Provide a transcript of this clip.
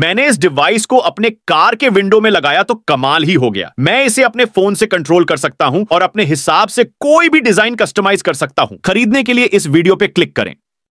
मैंने इस डिवाइस को अपने कार के विंडो में लगाया तो कमाल ही हो गया मैं इसे अपने फोन से कंट्रोल कर सकता हूं और अपने हिसाब से कोई भी डिजाइन कस्टमाइज कर सकता हूं खरीदने के लिए इस वीडियो पे क्लिक करें